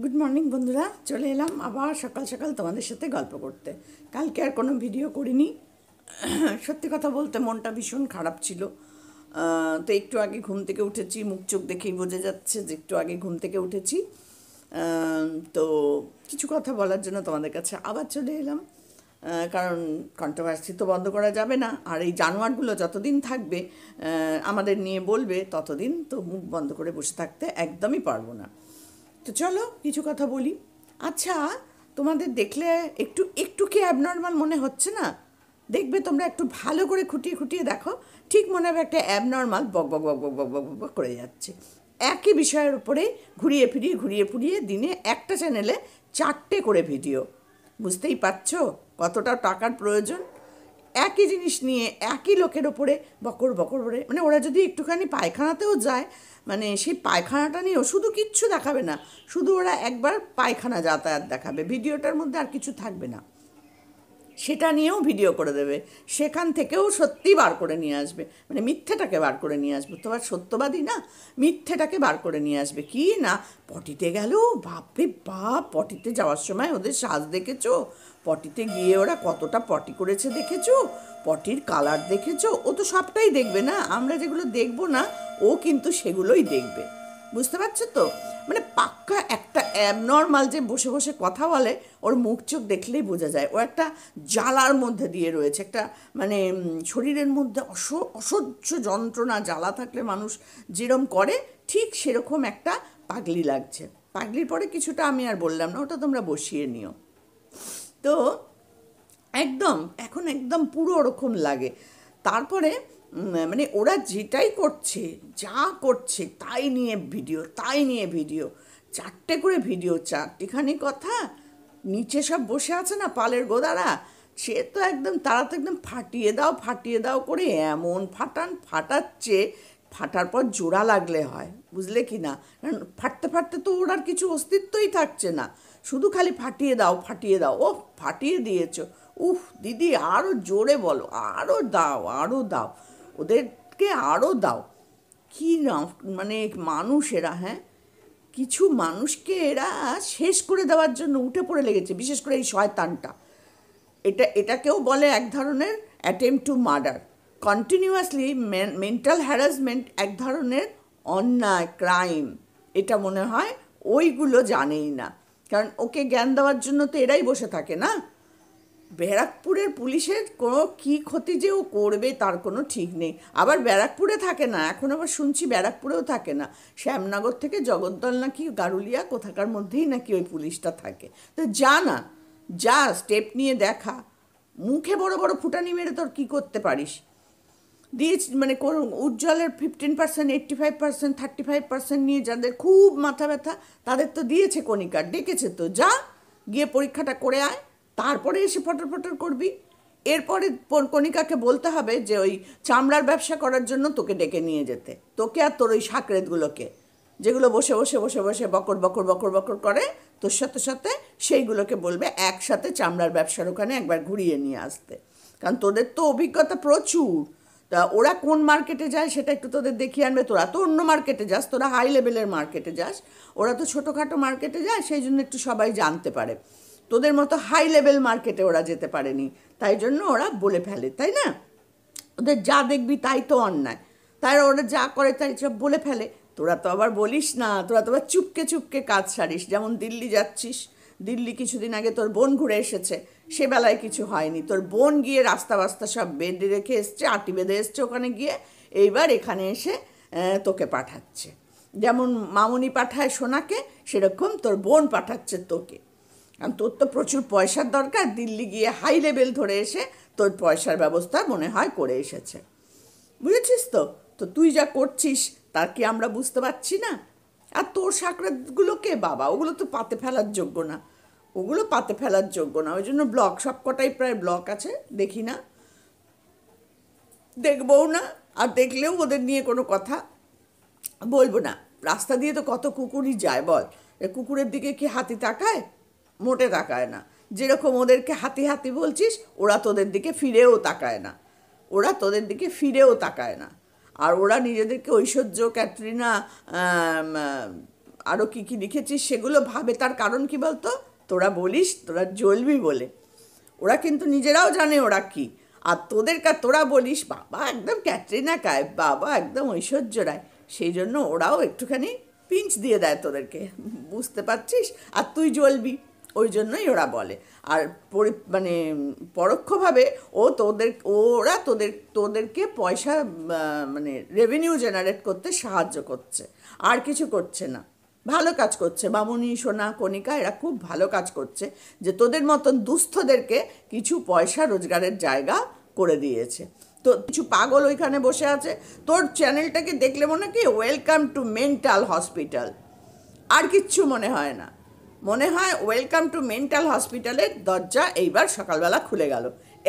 good morning বন্ধুরা চলে এলাম আবার সকাল সকাল তোমাদের সাথে গল্প করতে কালকে আর কোনো ভিডিও করিনি সত্যি কথা বলতে মনটা ভীষণ খারাপ ছিল তো একটু আগে ঘুম থেকে উঠেছি মুখ চোখ দেখেই বোঝা যাচ্ছে যে একটু আগে ঘুম থেকে উঠেছি তো কিছু কথা বলার জন্য তোমাদের কাছে আবার চলে এলাম কারণ কন্ট্রোভার্সি তো বন্ধ করা যাবে না আর এই জানোয়ারগুলো যতদিন থাকবে আমাদের নিয়ে বলবে ততদিন তো মুখ বন্ধ করে বসে থাকতে একদমই পারবো না তো চলো কিছু কথা বলি আচ্ছা তোমাদের দেখলে একটু একটু কি অ্যাবনর্মাল মনে হচ্ছে না দেখবে তোমরা একটু ভালো করে খুঁটিয়ে খুঁটিয়ে দেখো ঠিক মনে হবে একটা অ্যাবনর্মাল বক বক বক বক বক বক বক করে যাচ্ছে একই বিষয়ের উপরে ঘুরিয়ে ফিরিয়ে ঘুরিয়ে ফিরিয়ে দিনে একটা চ্যানেলে চারটে করে ভিডিও বুঝতেই পারছো কতটা টাকার প্রয়োজন একই জিনিস নিয়ে একই লোকের ওপরে বকর বকর করে মানে ওরা যদি একটুখানি পায়খানাতেও যায় মানে সেই পায়খানাটা নিয়েও শুধু কিচ্ছু দেখাবে না শুধু ওরা একবার পায়খানা যাতায়াত দেখাবে ভিডিওটার মধ্যে আর কিছু থাকবে না সেটা নিয়েও ভিডিও করে দেবে সেখান থেকেও সত্যি বার করে নিয়ে আসবে মানে মিথ্যেটাকে বার করে নিয়ে আসবে তো আর সত্যবাদী না মিথ্যেটাকে বার করে নিয়ে আসবে কি না পটিতে গেল বাপরে বাপ পটিতে যাওয়ার সময় ওদের সাজ দেখেছো পটিতে গিয়ে ওরা কতটা পটি করেছে দেখেছো পটির কালার দেখেছো ও তো সবটাই দেখবে না আমরা যেগুলো দেখবো না ও কিন্তু সেগুলোই দেখবে বুঝতে পারছো তো মানে পাক্কা একটা অ্যাবনর্মাল যে বসে বসে কথা বলে ওর মুখ চোখ দেখলেই বোঝা যায় ও একটা জ্বালার মধ্যে দিয়ে রয়েছে একটা মানে শরীরের মধ্যে অস অসহ্য যন্ত্রণা জ্বালা থাকলে মানুষ যেরম করে ঠিক সেরকম একটা পাগলি লাগছে পাগলির পরে কিছুটা আমি আর বললাম না ওটা তোমরা বসিয়ে নিও তো একদম এখন একদম পুরো ওরকম লাগে তারপরে মানে ওরা যেটাই করছে যা করছে তাই নিয়ে ভিডিও তাই নিয়ে ভিডিও চারটে করে ভিডিও চারটেখানি কথা নিচে সব বসে আছে না পালের গোদারা সে তো একদম তারা তো একদম ফাটিয়ে দাও ফাটিয়ে দাও করে এমন ফাটান ফাটাচ্ছে ফাটার পর জোড়া লাগলে হয় বুঝলে কি না ফাটতে ফাটতে তো ওর আর কিছু অস্তিত্বই থাকছে না শুধু খালি ফাটিয়ে দাও ফাটিয়ে দাও ও ফাটিয়ে দিয়েছ উফ দিদি আরও জোরে বলো আরও দাও আরও দাও ওদেরকে আরও দাও কী মানে মানুষ এরা হ্যাঁ কিছু মানুষকে এরা শেষ করে দেওয়ার জন্য উঠে পড়ে লেগেছে বিশেষ করে এই শয়তানটা এটা এটাকেও বলে এক ধরনের attempt to murder continuously mental harassment এক ধরনের অন্যায় ক্রাইম এটা মনে হয় ওইগুলো জানেই না কারণ ওকে জ্ঞান দেওয়ার জন্য তো এরাই বসে থাকে না ব্যারাকপুরের পুলিশের কোনো কী ক্ষতি যে ও করবে তার কোনো ঠিক নেই আবার ব্যারাকপুরে থাকে না এখন আবার শুনছি ব্যারাকপুরেও থাকে না শ্যামনগর থেকে জগদ্দল নাকি গারুলিয়া কোথাকার মধ্যেই নাকি ওই পুলিশটা থাকে তো যা না যা স্টেপ নিয়ে দেখা মুখে বড় বড় ফুটানি মেরে তোর কী করতে পারিস দিয়ে মানে কোন উজ্জ্বলের fifteen percent eighty five percent thirty five percent নিয়ে যাদের খুব মাথা ব্যথা তাদের তো দিয়েছে কণিকা ডেকেছে তো যা গিয়ে পরীক্ষাটা করে আয় তারপরে এসে ফটর ফটর করবি এরপরে কণিকাকে বলতে হবে যে ওই চামড়ার ব্যবসা করার জন্য তোকে ডেকে নিয়ে যেতে তোকে আর তোর ওই সাকরেতগুলোকে যেগুলো বসে বসে বসে বসে বকর বকর বকর বকর করে তোর সাথে সাথে সেইগুলোকে বলবে একসাথে চামড়ার ব্যবসার ওখানে একবার ঘুরিয়ে নিয়ে আসতে কারণ তোদের তো অভিজ্ঞতা প্রচুর তা ওরা কোন মার্কেটে যায় সেটা একটু তোদের দেখিয়ে আনবে তোরা তো অন্য মার্কেটে যাস তোরা হাই লেভেলের মার্কেটে যাস ওরা তো ছোটোখাটো মার্কেটে যায় সেই জন্য একটু সবাই জানতে পারে তোদের মতো হাই লেভেল মার্কেটে ওরা যেতে পারেনি তাই জন্য ওরা বলে ফেলে তাই না ওদের যা দেখবি তাই তো অন্যায় তাই ওরা যা করে তাই সব বলে ফেলে তোরা তো আবার বলিস না তোরা তো আবার চুপকে চুপকে কাজ সারিস যেমন দিল্লি যাচ্ছিস দিল্লি কিছুদিন আগে তোর বোন ঘুরে এসেছে সে বেলায় কিছু হয়নি তোর বোন গিয়ে রাস্তা বাস্তা সব বেঁধে রেখে এসছে আটি বেঁধে এসছে ওখানে গিয়ে এইবার এখানে এসে তোকে পাঠাচ্ছে যেমন মামুনি পাঠায় সোনাকে সেরকম তোর বোন পাঠাচ্ছে তোকে কারণ তোর তো প্রচুর পয়সার দরকার দিল্লি গিয়ে হাই লেভেল ধরে এসে তোর পয়সার ব্যবস্থা মনে হয় করে এসেছে বুঝেছিস তো তো তুই যা করছিস তার কি আমরা বুঝতে পারছি না আর তোর সাঁকড়াগুলোকে বাবা ওগুলো তো পাতে ফেলার যোগ্য না ওগুলো পাতে ফেলার যোগ্য না ওই জন্য ব্লক সব কটাই প্রায় ব্লক আছে দেখি না দেখবও না আর দেখলেও ওদের নিয়ে কোনো কথা বলবো না রাস্তা দিয়ে তো কত কুকুরই যায় বল এ কুকুরের দিকে কি হাতি তাকায় মোটে তাকায় না যেরকম ওদেরকে হাতি হাতি বলছিস ওরা তোদের দিকে ফিরেও তাকায় না ওরা তোদের দিকে ফিরেও তাকায় না আর ওরা নিজেদেরকে ঐশ্বর্য ক্যাটরিনা আরও কী কী লিখেছিস সেগুলো ভাবে তার কারণ কি বলতো তোরা বলিস তোরা জ্বলবি বলে ওরা কিন্তু নিজেরাও জানে ওরা কি আর তোদের কা তোরা বলিস বাবা একদম ক্যাটরিনা কায় বাবা একদম ঐশ্বর্য রায় সেই জন্য ওরাও একটুখানি পিঞ্চ দিয়ে দেয় তোদেরকে বুঝতে পারছিস আর তুই জ্বলবি ওই জন্যই ওরা বলে আর পরি মানে পরোক্ষভাবে ও তোদের ওরা তোদের তোদেরকে পয়সা মানে রেভিনিউ জেনারেট করতে সাহায্য করছে আর কিছু করছে না ভালো কাজ করছে বামুনি সোনা কণিকা এরা খুব ভালো কাজ করছে যে তোদের মতন দুস্থদেরকে কিছু পয়সা রোজগারের জায়গা করে দিয়েছে তো কিছু পাগল ওইখানে বসে আছে তোর চ্যানেলটাকে দেখলে মনে কি ওয়েলকাম টু মেন্টাল হসপিটাল আর কিচ্ছু মনে হয় না মনে হয় ওয়েলকাম টু মেন্টাল হসপিটালের দরজা এইবার সকালবেলা খুলে গেল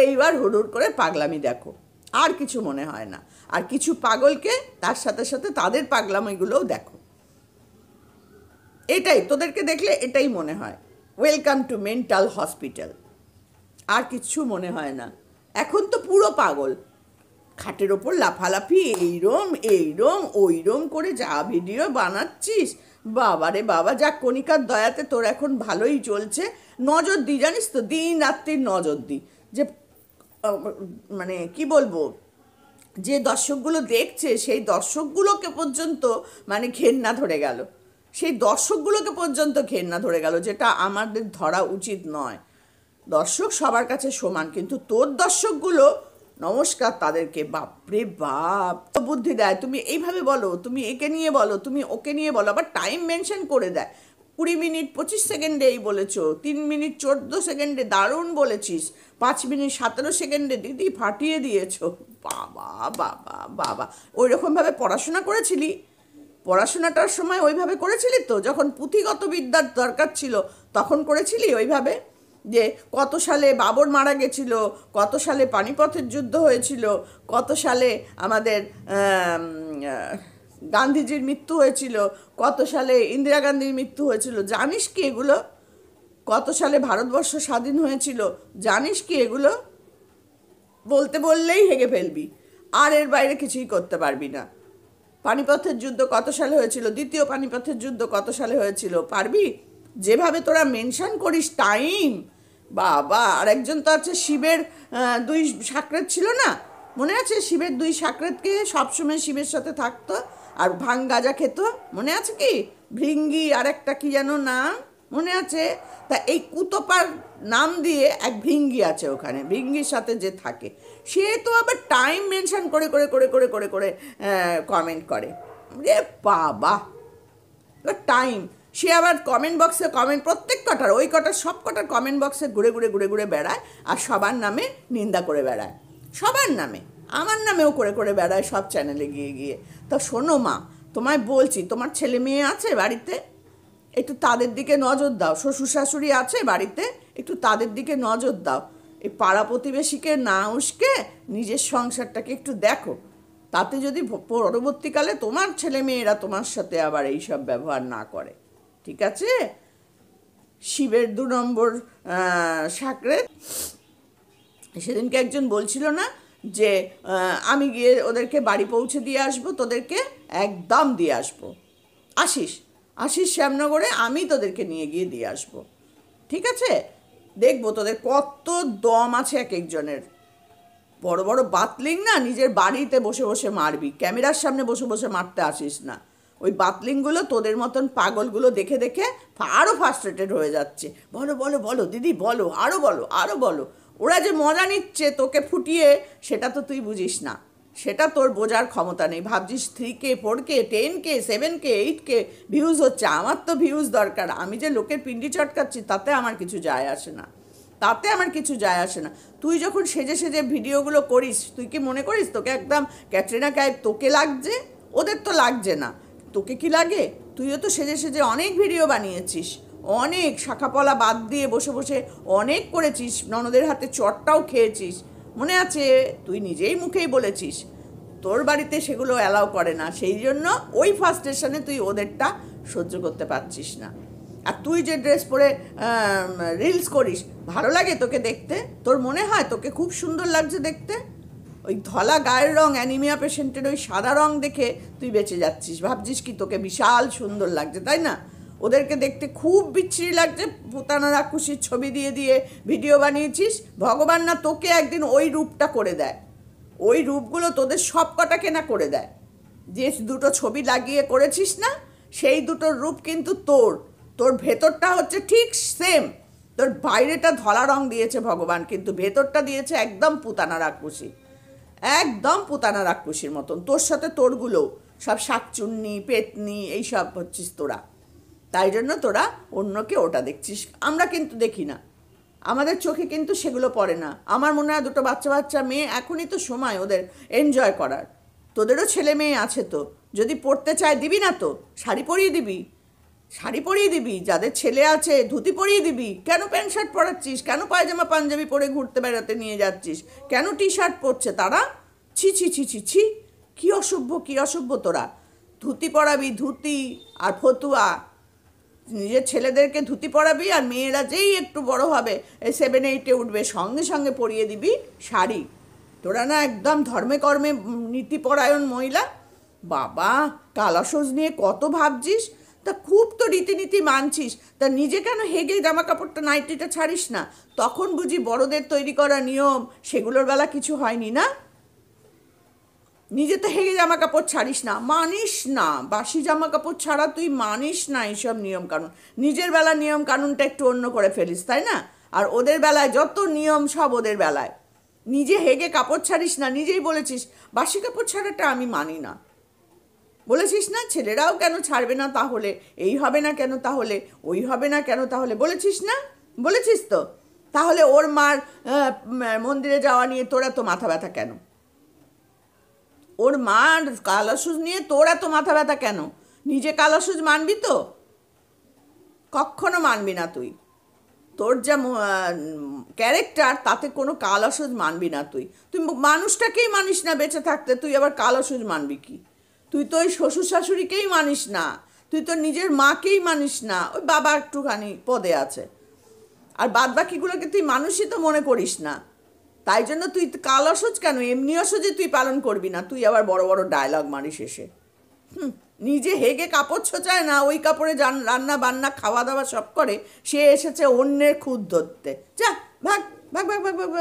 এইবার হুড়ুর করে পাগলামি দেখো আর কিছু মনে হয় না আর কিছু পাগলকে তার সাথে সাথে তাদের পাগলামিগুলোও দেখো এটাই তোদেরকে দেখলে এটাই মনে হয় ওয়েলকাম টু মেন্টাল হসপিটাল আর কিছু মনে হয় না এখন তো পুরো পাগল খাটের ওপর লাফালাফি এইরম এইরম ওইরম করে যা ভিডিও বানাচ্ছিস বাবা রে বাবা যাক কণিকার দয়াতে তোর এখন ভালোই চলছে নজর দিই জানিস তো দিন রাত্রির নজর দিই যে মানে কি বলবো যে দর্শকগুলো দেখছে সেই দর্শকগুলোকে পর্যন্ত মানে ঘেন্না ধরে গেল সেই দর্শকগুলোকে পর্যন্ত ঘেন্না ধরে গেল যেটা আমাদের ধরা উচিত নয় দর্শক সবার কাছে সমান কিন্তু তোর দর্শকগুলো নমস্কার তাদেরকে বাপরে বাপ তো বুদ্ধি দেয় তুমি এইভাবে বলো তুমি একে নিয়ে বলো তুমি ওকে নিয়ে বলো আবার টাইম মেনশন করে দেয় কুড়ি মিনিট পঁচিশ সেকেন্ডে এই বলেছো তিন মিনিট চোদ্দ সেকেন্ডে দারুণ বলেছিস পাঁচ মিনিট সতেরো সেকেন্ডে দিদি ফাটিয়ে দিয়েছ বাবা বাবা বাবা ওই রকমভাবে পড়াশোনা করেছিলি পড়াশোনাটার সময় ওইভাবে করেছিলি তো যখন পুঁথিগত বিদ্যার দরকার ছিল তখন করেছিলি ওইভাবে যে কত সালে বাবর মারা গেছিল কত সালে পানিপথের যুদ্ধ হয়েছিল কত সালে আমাদের গান্ধীজির মৃত্যু হয়েছিল কত সালে ইন্দিরা গান্ধীর মৃত্যু হয়েছিল জানিস কি এগুলো কত সালে ভারতবর্ষ স্বাধীন হয়েছিল জানিস কি এগুলো বলতে বললেই হেগে ফেলবি আর এর বাইরে কিছুই করতে পারবি না পানিপথের যুদ্ধ কত সালে হয়েছিল দ্বিতীয় পানিপথের যুদ্ধ কত সালে হয়েছিল পারবি যেভাবে তোরা মেনশন করিস টাইম বাবা আর একজন তো আছে শিবের দুই সাকরেত ছিল না মনে আছে শিবের দুই সাকরেতকে সবসময় শিবের সাথে থাকতো আর ভাং গাজা খেত মনে আছে কি ভৃঙ্গি আর একটা কি যেন নাম মনে আছে তা এই কুতপার নাম দিয়ে এক ভিঙ্গি আছে ওখানে ভিঙ্গির সাথে যে থাকে সে তো আবার টাইম মেনশন করে করে করে করে করে করে কমেন্ট করে রে বাবা টাইম সে আবার কমেন্ট বক্সে কমেন্ট প্রত্যেক কটার ওই কটার সব কটার কমেন্ট বক্সে ঘুরে ঘুরে ঘুরে ঘুরে বেড়ায় আর সবার নামে নিন্দা করে বেড়ায় সবার নামে আমার নামেও করে করে বেড়ায় সব চ্যানেলে গিয়ে গিয়ে তা শোনো মা তোমায় বলছি তোমার ছেলে মেয়ে আছে বাড়িতে একটু তাদের দিকে নজর দাও শ্বশুর শাশুড়ি আছে বাড়িতে একটু তাদের দিকে নজর দাও এই পাড়া প্রতিবেশীকে না উসকে নিজের সংসারটাকে একটু দেখো তাতে যদি পরবর্তীকালে তোমার ছেলে মেয়েরা তোমার সাথে আবার এইসব ব্যবহার না করে ঠিক আছে শিবের দু নম্বর সাঁকড়ে সেদিনকে একজন বলছিল না যে আমি গিয়ে ওদেরকে বাড়ি পৌঁছে দিয়ে আসবো তোদেরকে একদম দিয়ে আসবো আসিস আসিস শ্যামনগরে আমি তোদেরকে নিয়ে গিয়ে দিয়ে আসবো ঠিক আছে দেখবো তোদের কত দম আছে এক একজনের বড় বড় বাতলিং না নিজের বাড়িতে বসে বসে মারবি ক্যামেরার সামনে বসে বসে মারতে আসিস না ওই বাতলিংগুলো তোদের মতন পাগলগুলো দেখে দেখে আরও ফার্স্ট্রেটেড হয়ে যাচ্ছে বলো বলো বলো দিদি বলো আরও বলো আরও বলো ওরা যে মজা নিচ্ছে তোকে ফুটিয়ে সেটা তো তুই বুঝিস না সেটা তোর বোঝার ক্ষমতা নেই ভাবছিস three K four K ten K seven K eight K views হচ্ছে আমার তো ভিউজ দরকার আমি যে লোকের পিন্ডি চটকাচ্ছি তাতে আমার কিছু যায় আসে না তাতে আমার কিছু যায় আসে না তুই যখন সেজে সেজে ভিডিওগুলো করিস তুই কি মনে করিস তোকে একদম ক্যাটরিনা কাইফ তোকে লাগছে ওদের তো লাগছে না তোকে কি লাগে তুইও তো সেজে সেজে অনেক ভিডিও বানিয়েছিস অনেক শাখাপলা বাদ দিয়ে বসে বসে অনেক করেছিস ননদের হাতে চটটাও খেয়েছিস মনে আছে তুই নিজেই মুখেই বলেছিস তোর বাড়িতে সেগুলো অ্যালাউ করে না সেই জন্য ওই ফার্স্ট স্টেশনে তুই ওদেরটা সহ্য করতে পারছিস না আর তুই যে ড্রেস পরে রিলস করিস ভালো লাগে তোকে দেখতে তোর মনে হয় তোকে খুব সুন্দর লাগছে দেখতে ওই ধলা গায়ের রং অ্যানিমিয়া পেশেন্টের ওই সাদা রং দেখে তুই বেঁচে যাচ্ছিস ভাবছিস কি তোকে বিশাল সুন্দর লাগছে তাই না ওদেরকে দেখতে খুব বিচ্ছিরি লাগছে পুতানা রাক্ষুসির ছবি দিয়ে দিয়ে ভিডিও বানিয়েছিস ভগবান না তোকে একদিন ওই রূপটা করে দেয় ওই রূপগুলো তোদের সব কটা কেনা করে দেয় যে দুটো ছবি লাগিয়ে করেছিস না সেই দুটোর রূপ কিন্তু তোর তোর ভেতরটা হচ্ছে ঠিক সেম তোর বাইরেটা ধলা রং দিয়েছে ভগবান কিন্তু ভেতরটা দিয়েছে একদম পুতানা রাক্ষুসি একদম পোতানা রাক্ষসীর মতন তোর সাথে তোরগুলো সব শাকচুন্নি পেতনি এইসব হচ্ছিস তোরা তাই জন্য তোরা অন্যকে ওটা দেখছিস আমরা কিন্তু দেখি না আমাদের চোখে কিন্তু সেগুলো পড়ে না আমার মনে হয় দুটো বাচ্চা বাচ্চা মেয়ে এখনই তো সময় ওদের এনজয় করার তোদেরও ছেলে মেয়ে আছে তো যদি পড়তে চায় দিবি না তো শাড়ি পরিয়ে দিবি শাড়ি পরিয়ে দিবি যাদের ছেলে আছে ধুতি পরিয়ে দিবি কেন প্যান্ট শার্ট পরাচ্ছিস কেন পায়জামা পাঞ্জাবি পরে ঘুরতে বেড়াতে নিয়ে যাচ্ছিস কেন টি শার্ট পরছে তারা ছি ছি ছি ছি ছি কী অসভ্য কী অসভ্য তোরা ধুতি পরাবি ধুতি আর ফতুয়া নিজের ছেলেদেরকে ধুতি পরাবি আর মেয়েরা যেই একটু বড় হবে এই সেভেন এইটে উঠবে সঙ্গে সঙ্গে পরিয়ে দিবি শাড়ি তোরা না একদম ধর্মে কর্মে নীতিপরায়ণ মহিলা বাবা কালাসোজ নিয়ে কত ভাবছিস তা খুব তো রীতিনীতি মানছিস তা নিজে কেন হেগে জামা কাপড়টা নাইটিটা ছাড়িস না তখন বুঝি বড়দের তৈরি করা নিয়ম সেগুলোর বেলা কিছু হয়নি না নিজে তো হেগে জামা কাপড় ছাড়িস না মানিস না বাসি জামা কাপড় ছাড়া তুই মানিস না এইসব নিয়মকানুন নিজের বেলা নিয়ম কানুনটা একটু অন্য করে ফেলিস তাই না আর ওদের বেলায় যত নিয়ম সব ওদের বেলায় নিজে হেগে কাপড় ছাড়িস না নিজেই বলেছিস বাসি কাপড় ছাড়াটা আমি মানি না বলেছিস না ছেলেরাও কেন ছাড়বে না তাহলে এই হবে না কেন তাহলে ওই হবে না কেন তাহলে বলেছিস না বলেছিস তো তাহলে ওর মার মন্দিরে যাওয়া নিয়ে তোরা এত মাথা ব্যথা কেন ওর মার কালাসুজ নিয়ে তোরা এত মাথা ব্যথা কেন নিজে কালাসুজ মানবি তো কখনো মানবি না তুই তোর যা ক্যারেক্টার তাতে কোনো কালাসুজ মানবি না তুই তুই মানুষটাকেই মানিস না বেঁচে থাকতে তুই আবার কালাসুজ মানবি কি তুই তো ওই শ্বশুর শাশুড়িকেই মানিস না তুই তো নিজের মাকেই মানিস না ওই বাবা একটুখানি পদে আছে আর বাদ বাকিগুলোকে তুই মানুষই তো মনে করিস না তাই জন্য তুই কাল অসজ কেন এমনি অসজে তুই পালন করবি না তুই আবার বড় বড় ডায়লগ মারিস এসে হুম নিজে হেগে কাপড় ছোচায় না ওই কাপড়ে রান্না বান্না খাওয়া দাওয়া সব করে সে এসেছে অন্যের খুদ ধরতে যা ভাগ ভাগ ভাগ ভাগ ভাগ